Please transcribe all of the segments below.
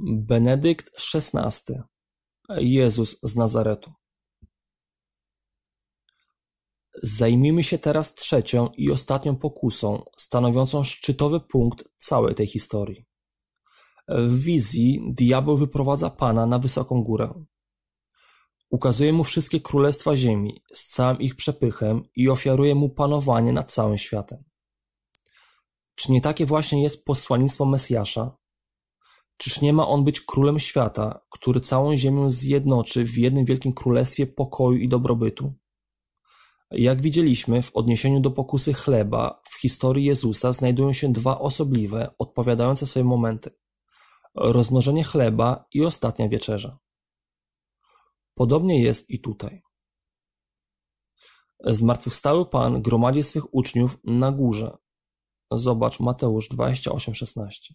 Benedykt XVI, Jezus z Nazaretu. Zajmijmy się teraz trzecią i ostatnią pokusą, stanowiącą szczytowy punkt całej tej historii. W wizji diabeł wyprowadza Pana na wysoką górę. Ukazuje mu wszystkie królestwa ziemi z całym ich przepychem i ofiaruje mu panowanie nad całym światem. Czy nie takie właśnie jest posłannictwo Mesjasza, Czyż nie ma on być królem świata, który całą ziemię zjednoczy w jednym wielkim królestwie pokoju i dobrobytu? Jak widzieliśmy w odniesieniu do pokusy chleba, w historii Jezusa znajdują się dwa osobliwe, odpowiadające sobie momenty: rozmnożenie chleba i ostatnia wieczerza. Podobnie jest i tutaj. Zmartwychwstały Pan gromadzi swych uczniów na górze. Zobacz Mateusz 28:16.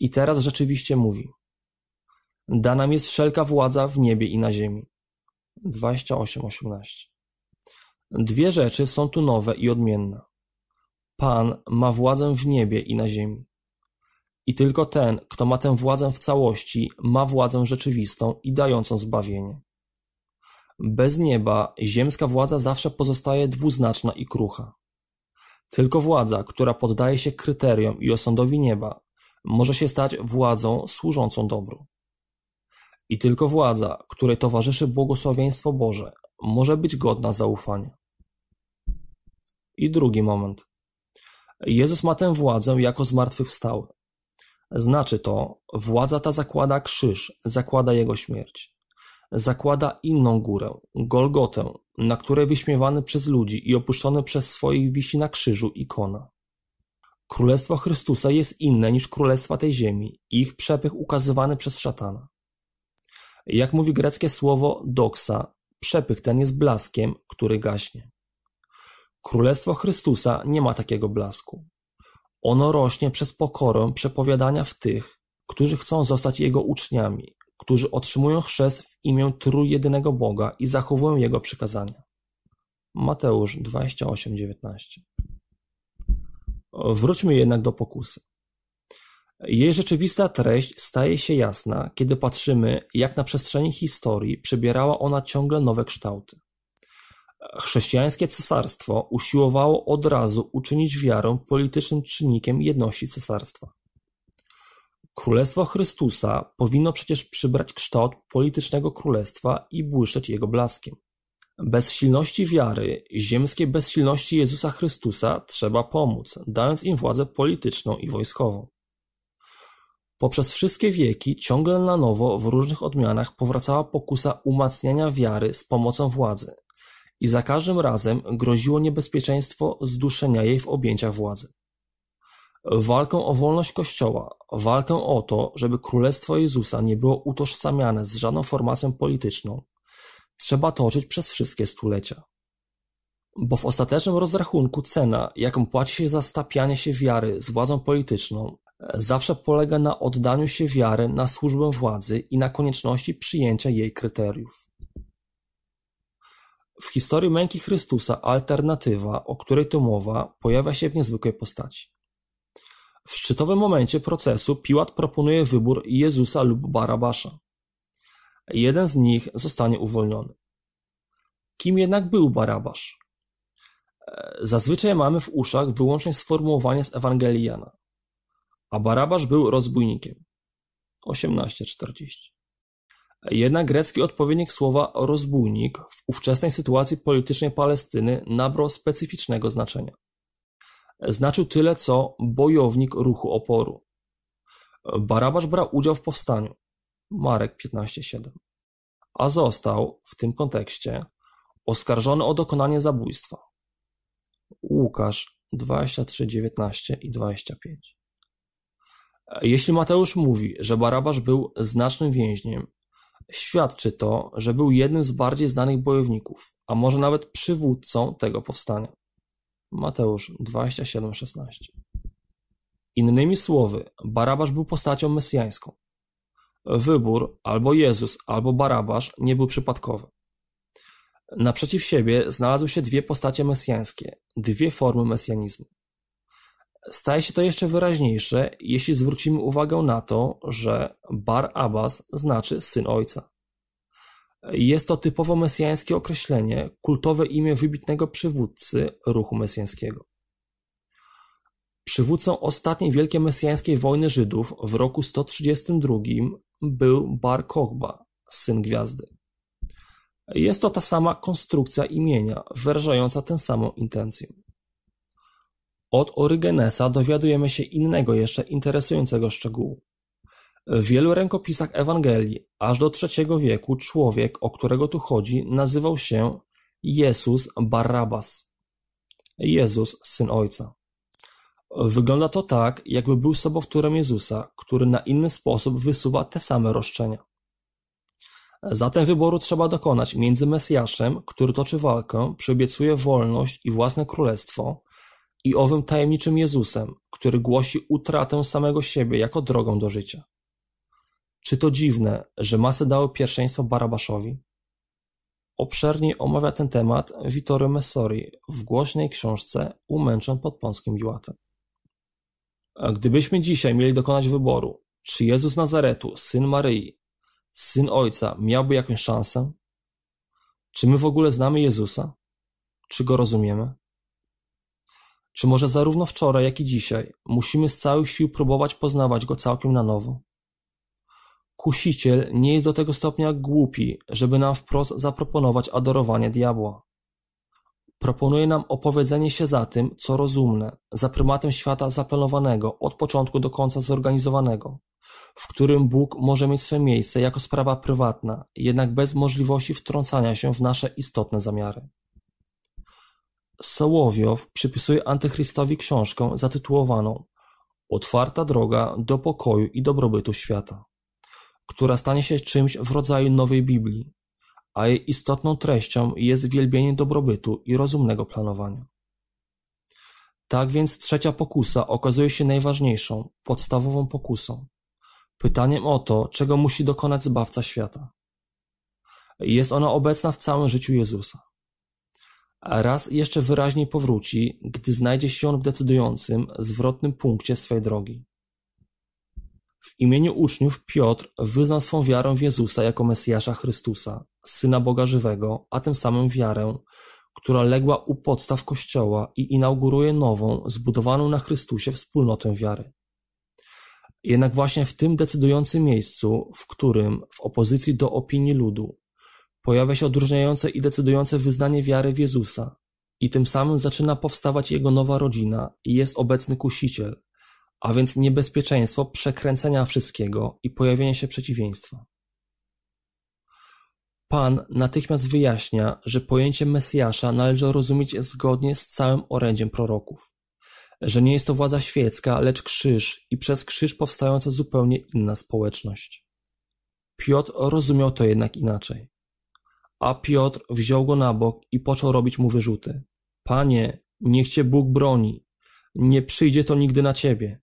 I teraz rzeczywiście mówi. Dana nam jest wszelka władza w niebie i na ziemi. 28:18. Dwie rzeczy są tu nowe i odmienne. Pan ma władzę w niebie i na ziemi. I tylko ten, kto ma tę władzę w całości, ma władzę rzeczywistą i dającą zbawienie. Bez nieba ziemska władza zawsze pozostaje dwuznaczna i krucha. Tylko władza, która poddaje się kryteriom i osądowi nieba, może się stać władzą służącą dobru. I tylko władza, której towarzyszy błogosławieństwo Boże, może być godna zaufania. I drugi moment. Jezus ma tę władzę jako zmartwychwstały. Znaczy to, władza ta zakłada krzyż, zakłada jego śmierć. Zakłada inną górę, Golgotę, na której wyśmiewany przez ludzi i opuszczony przez swoich wisi na krzyżu ikona. Królestwo Chrystusa jest inne niż królestwa tej ziemi i ich przepych ukazywany przez szatana. Jak mówi greckie słowo doksa, przepych ten jest blaskiem, który gaśnie. Królestwo Chrystusa nie ma takiego blasku. Ono rośnie przez pokorę przepowiadania w tych, którzy chcą zostać Jego uczniami, którzy otrzymują chrzest w imię trójjedynego Boga i zachowują Jego przykazania. Mateusz 28:19 Wróćmy jednak do pokusy. Jej rzeczywista treść staje się jasna, kiedy patrzymy, jak na przestrzeni historii przybierała ona ciągle nowe kształty. Chrześcijańskie cesarstwo usiłowało od razu uczynić wiarę politycznym czynnikiem jedności cesarstwa. Królestwo Chrystusa powinno przecież przybrać kształt politycznego królestwa i błyszczeć jego blaskiem. Bez silności wiary, ziemskiej bezsilności Jezusa Chrystusa trzeba pomóc, dając im władzę polityczną i wojskową. Poprzez wszystkie wieki ciągle na nowo w różnych odmianach powracała pokusa umacniania wiary z pomocą władzy i za każdym razem groziło niebezpieczeństwo zduszenia jej w objęciach władzy. Walką o wolność Kościoła, walkę o to, żeby Królestwo Jezusa nie było utożsamiane z żadną formacją polityczną, trzeba toczyć przez wszystkie stulecia. Bo w ostatecznym rozrachunku cena, jaką płaci się za stapianie się wiary z władzą polityczną, zawsze polega na oddaniu się wiary na służbę władzy i na konieczności przyjęcia jej kryteriów. W historii męki Chrystusa alternatywa, o której tu mowa, pojawia się w niezwykłej postaci. W szczytowym momencie procesu Piłat proponuje wybór Jezusa lub Barabasza jeden z nich zostanie uwolniony. Kim jednak był Barabasz? E, zazwyczaj mamy w uszach wyłącznie sformułowanie z Ewangelii Jana, a Barabasz był rozbójnikiem. 1840. Jednak grecki odpowiednik słowa rozbójnik w ówczesnej sytuacji politycznej Palestyny nabrał specyficznego znaczenia. Znaczył tyle co bojownik ruchu oporu. Barabasz brał udział w powstaniu, Marek 15:7, a został, w tym kontekście, oskarżony o dokonanie zabójstwa. Łukasz 23:19 i 25. Jeśli Mateusz mówi, że Barabasz był znacznym więźniem, świadczy to, że był jednym z bardziej znanych bojowników, a może nawet przywódcą tego powstania. Mateusz 27:16. Innymi słowy, Barabasz był postacią mesjańską. Wybór albo Jezus, albo Barabasz nie był przypadkowy. Naprzeciw siebie znalazły się dwie postacie mesjańskie, dwie formy mesjanizmu. Staje się to jeszcze wyraźniejsze, jeśli zwrócimy uwagę na to, że Bar Abbas znaczy syn ojca. Jest to typowo mesjańskie określenie, kultowe imię wybitnego przywódcy ruchu mesjańskiego. Przywódcą ostatniej wielkiej mesjańskiej wojny Żydów w roku 132 był Bar Kochba, syn gwiazdy. Jest to ta sama konstrukcja imienia, wyrażająca tę samą intencję. Od Orygenesa dowiadujemy się innego jeszcze interesującego szczegółu. W wielu rękopisach Ewangelii, aż do III wieku, człowiek, o którego tu chodzi, nazywał się Jezus Barrabas, Jezus syn Ojca. Wygląda to tak, jakby był sobowtórem Jezusa, który na inny sposób wysuwa te same roszczenia. Zatem wyboru trzeba dokonać między Mesjaszem, który toczy walkę, przyobiecuje wolność i własne królestwo, i owym tajemniczym Jezusem, który głosi utratę samego siebie jako drogą do życia. Czy to dziwne, że masy dały pierwszeństwo Barabaszowi? Obszerniej omawia ten temat Vittorio Messori w głośnej książce Umęczon pod Polskim Biłatem. Gdybyśmy dzisiaj mieli dokonać wyboru, czy Jezus Nazaretu, syn Maryi, syn Ojca, miałby jakąś szansę? Czy my w ogóle znamy Jezusa? Czy go rozumiemy? Czy może zarówno wczoraj, jak i dzisiaj musimy z całych sił próbować poznawać go całkiem na nowo? Kusiciel nie jest do tego stopnia głupi, żeby nam wprost zaproponować adorowanie diabła. Proponuje nam opowiedzenie się za tym, co rozumne, za prymatem świata zaplanowanego, od początku do końca zorganizowanego, w którym Bóg może mieć swoje miejsce jako sprawa prywatna, jednak bez możliwości wtrącania się w nasze istotne zamiary. Sołowiow przypisuje antychrystowi książkę zatytułowaną Otwarta droga do pokoju i dobrobytu świata, która stanie się czymś w rodzaju nowej Biblii, a jej istotną treścią jest wielbienie dobrobytu i rozumnego planowania. Tak więc trzecia pokusa okazuje się najważniejszą, podstawową pokusą. Pytaniem o to, czego musi dokonać Zbawca świata. Jest ona obecna w całym życiu Jezusa. A raz jeszcze wyraźniej powróci, gdy znajdzie się on w decydującym, zwrotnym punkcie swej drogi. W imieniu uczniów Piotr wyznał swą wiarę w Jezusa jako Mesjasza Chrystusa, Syna Boga Żywego, a tym samym wiarę, która legła u podstaw Kościoła i inauguruje nową, zbudowaną na Chrystusie wspólnotę wiary. Jednak właśnie w tym decydującym miejscu, w którym, w opozycji do opinii ludu, pojawia się odróżniające i decydujące wyznanie wiary w Jezusa, i tym samym zaczyna powstawać jego nowa rodzina i jest obecny kusiciel, a więc niebezpieczeństwo przekręcenia wszystkiego i pojawienia się przeciwieństwa. Pan natychmiast wyjaśnia, że pojęcie Mesjasza należy rozumieć zgodnie z całym orędziem proroków. Że nie jest to władza świecka, lecz krzyż i przez krzyż powstająca zupełnie inna społeczność. Piotr rozumiał to jednak inaczej. A Piotr wziął go na bok i począł robić mu wyrzuty. Panie, niech cię Bóg broni. Nie przyjdzie to nigdy na ciebie.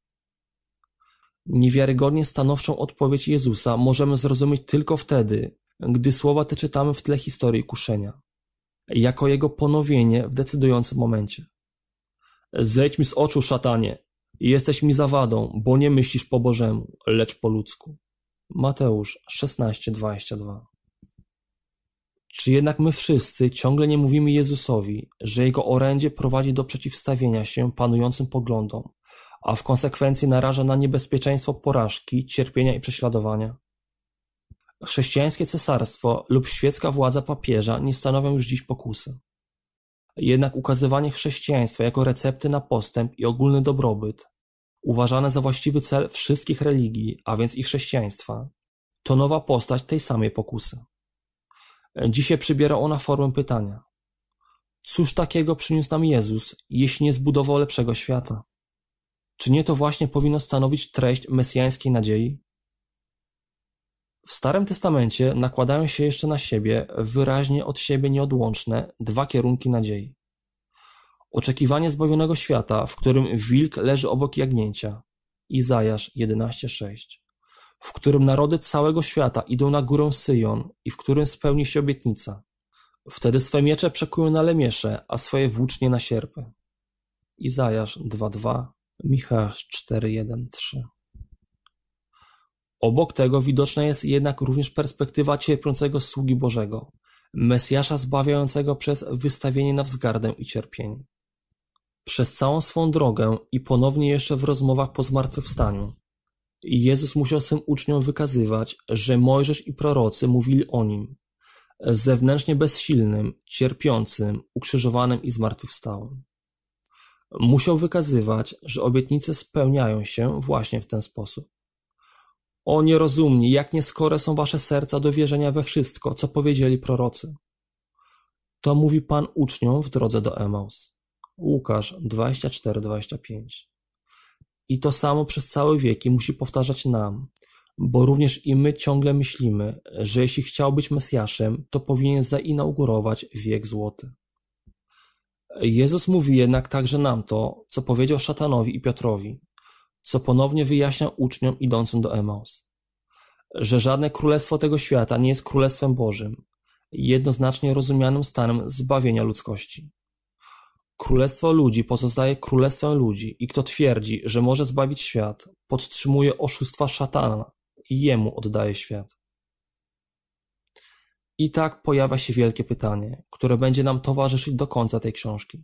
Niewiarygodnie stanowczą odpowiedź Jezusa możemy zrozumieć tylko wtedy, gdy słowa te czytamy w tle historii kuszenia, jako jego ponowienie w decydującym momencie. Zejdź mi z oczu, szatanie, jesteś mi zawadą, bo nie myślisz po Bożemu, lecz po ludzku. Mateusz 16:22. Czy jednak my wszyscy ciągle nie mówimy Jezusowi, że jego orędzie prowadzi do przeciwstawienia się panującym poglądom, a w konsekwencji naraża na niebezpieczeństwo porażki, cierpienia i prześladowania. Chrześcijańskie cesarstwo lub świecka władza papieża nie stanowią już dziś pokusy. Jednak ukazywanie chrześcijaństwa jako recepty na postęp i ogólny dobrobyt, uważane za właściwy cel wszystkich religii, a więc i chrześcijaństwa, to nowa postać tej samej pokusy. Dzisiaj przybiera ona formę pytania. Cóż takiego przyniósł nam Jezus, jeśli nie zbudował lepszego świata? Czy nie to właśnie powinno stanowić treść mesjańskiej nadziei? W Starym Testamencie nakładają się jeszcze na siebie wyraźnie od siebie nieodłączne dwa kierunki nadziei. Oczekiwanie zbawionego świata, w którym wilk leży obok jagnięcia, Izajasz 11:6, w którym narody całego świata idą na górę Syjon i w którym spełni się obietnica. Wtedy swe miecze przekują na lemiesze, a swoje włócznie na sierpy. Izajasz 2:2, Micha 4:1-3. Obok tego widoczna jest jednak również perspektywa cierpiącego sługi Bożego, Mesjasza zbawiającego przez wystawienie na wzgardę i cierpień. Przez całą swą drogę i ponownie jeszcze w rozmowach po zmartwychwstaniu, Jezus musiał swym uczniom wykazywać, że Mojżesz i prorocy mówili o nim, zewnętrznie bezsilnym, cierpiącym, ukrzyżowanym i zmartwychwstałym musiał wykazywać, że obietnice spełniają się właśnie w ten sposób. O nierozumni, jak nieskore są wasze serca do wierzenia we wszystko, co powiedzieli prorocy. To mówi Pan uczniom w drodze do Emaus. Łukasz 24-25. I to samo przez całe wieki musi powtarzać nam, bo również i my ciągle myślimy, że jeśli chciał być Mesjaszem, to powinien zainaugurować wiek złoty. Jezus mówi jednak także nam to, co powiedział szatanowi i Piotrowi, co ponownie wyjaśnia uczniom idącym do Emaus. Że żadne królestwo tego świata nie jest królestwem Bożym, jednoznacznie rozumianym stanem zbawienia ludzkości. Królestwo ludzi pozostaje królestwem ludzi i kto twierdzi, że może zbawić świat, podtrzymuje oszustwa szatana i jemu oddaje świat. I tak pojawia się wielkie pytanie, które będzie nam towarzyszyć do końca tej książki.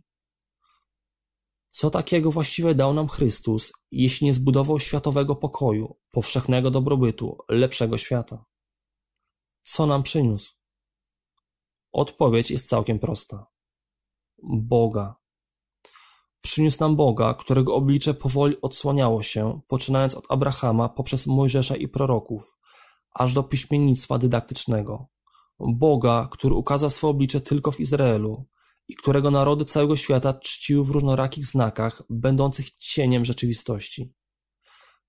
Co takiego właściwie dał nam Chrystus, jeśli nie zbudował światowego pokoju, powszechnego dobrobytu, lepszego świata? Co nam przyniósł? Odpowiedź jest całkiem prosta. Boga. Przyniósł nam Boga, którego oblicze powoli odsłaniało się, poczynając od Abrahama poprzez Mojżesza i proroków, aż do piśmiennictwa dydaktycznego, Boga, który ukazał swoje oblicze tylko w Izraelu i którego narody całego świata czciły w różnorakich znakach, będących cieniem rzeczywistości.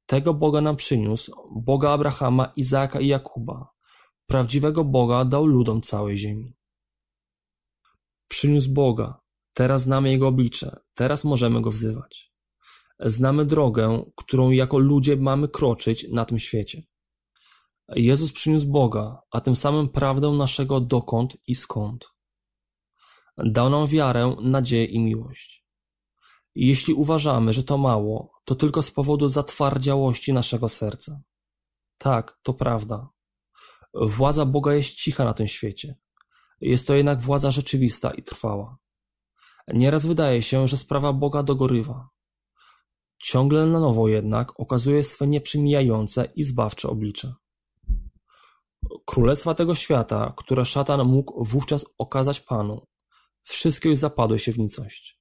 Tego Boga nam przyniósł, Boga Abrahama, Izaaka i Jakuba. Prawdziwego Boga dał ludom całej ziemi. Przyniósł Boga, teraz znamy Jego oblicze, teraz możemy Go wzywać. Znamy drogę, którą jako ludzie mamy kroczyć na tym świecie. Jezus przyniósł Boga, a tym samym prawdę naszego dokąd i skąd. Dał nam wiarę, nadzieję i miłość. Jeśli uważamy, że to mało, to tylko z powodu zatwardziałości naszego serca. Tak, to prawda. Władza Boga jest cicha na tym świecie. Jest to jednak władza rzeczywista i trwała. Nieraz wydaje się, że sprawa Boga dogorywa. Ciągle na nowo jednak okazuje swe nieprzymijające i zbawcze oblicze królestwa tego świata, które szatan mógł wówczas okazać Panu. Wszystkie już zapadły się w nicość.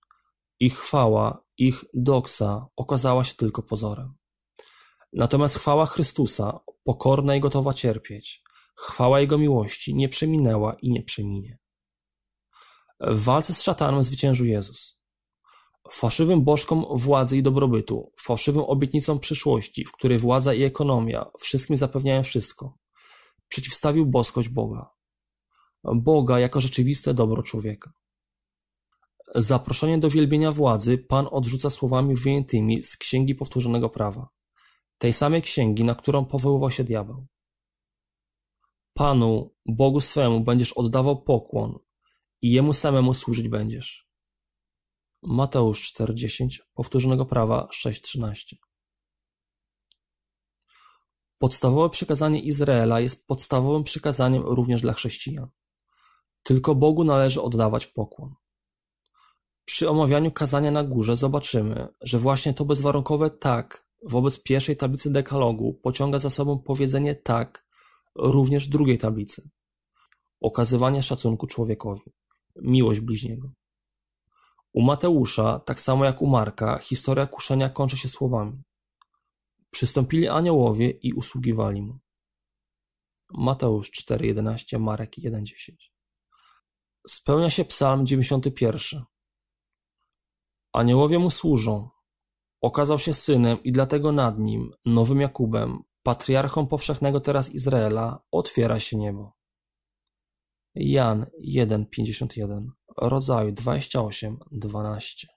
Ich chwała, ich doksa okazała się tylko pozorem. Natomiast chwała Chrystusa, pokorna i gotowa cierpieć, chwała Jego miłości nie przeminęła i nie przeminie. W walce z szatanem zwyciężył Jezus. Fałszywym bożkom władzy i dobrobytu, fałszywym obietnicom przyszłości, w której władza i ekonomia wszystkim zapewniają wszystko, Przeciwstawił boskość Boga. Boga jako rzeczywiste dobro człowieka. Zaproszenie do wielbienia władzy Pan odrzuca słowami wyjętymi z Księgi Powtórzonego Prawa, tej samej księgi, na którą powoływał się diabeł. Panu, Bogu swemu będziesz oddawał pokłon i Jemu samemu służyć będziesz. Mateusz 4.10, Powtórzonego Prawa 6.13 Podstawowe przykazanie Izraela jest podstawowym przykazaniem również dla chrześcijan. Tylko Bogu należy oddawać pokłon. Przy omawianiu kazania na górze zobaczymy, że właśnie to bezwarunkowe tak wobec pierwszej tablicy dekalogu pociąga za sobą powiedzenie tak również drugiej tablicy. Okazywanie szacunku człowiekowi, miłość bliźniego. U Mateusza, tak samo jak u Marka, historia kuszenia kończy się słowami. Przystąpili aniołowie i usługiwali mu. Mateusz 4:11, Marek 1:10. Spełnia się Psalm 91. Aniołowie mu służą. Okazał się synem i dlatego nad nim, nowym Jakubem, patriarchą powszechnego teraz Izraela, otwiera się niebo. Jan 1:51, rodzaju 28:12.